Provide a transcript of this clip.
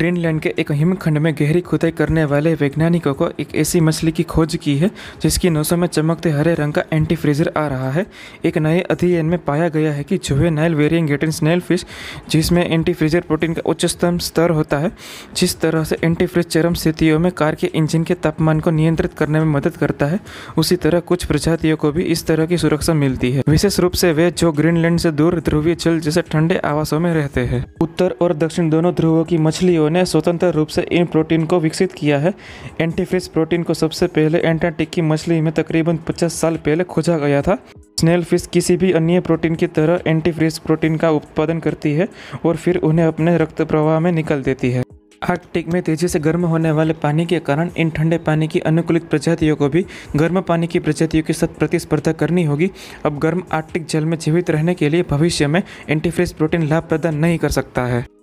Greenland के एक हिमखंड में गहरी खुदाई करने वाले वैज्ञानिकों को एक ऐसी मछली की खोज की है जिसकी नसों में चमकते हरे रंग का एंटी फ्रीजर आ रहा है एक नए अध्ययन में पाया गया है कि जुहे नाइल वेरियंग गेटिन स्नेल फिश जिसमें एंटी फ्रीजर प्रोटीन का उच्चतम स्तर होता है जिस तरह से एंटी फ्रीज चरम स्थितियों में कार के इंजन के तापमान को नियंत्रित करने में मदद करता है उसी तरह कुछ प्रजातियों को भी इस तरह की सुरक्षा मिलती है विशेष रूप से वे जो ग्रीनलैंड से दूर ध्रुवीय जल जैसे ठंडे आवासों में रहते हैं उत्तर और दक्षिण दोनों ध्रुवों की मछलियों जीवों ने स्वतंत्र रूप से इन प्रोटीन को विकसित किया है एंटीफिश प्रोटीन को सबसे पहले एंटार्टिक की मछली में तकरीबन 50 साल पहले खोजा गया था स्नेल फिश किसी भी अन्य प्रोटीन की तरह एंटीफ्रिज प्रोटीन का उत्पादन करती है और फिर उन्हें अपने रक्त प्रवाह में निकल देती है आर्कटिक में तेजी से गर्म होने वाले पानी के कारण इन ठंडे पानी की अनुकूलित प्रजातियों को भी गर्म पानी की प्रजातियों के साथ प्रतिस्पर्धा करनी होगी अब गर्म आर्कटिक जल में जीवित रहने के लिए भविष्य में एंटीफ्रिज प्रोटीन लाभ प्रदान नहीं कर सकता है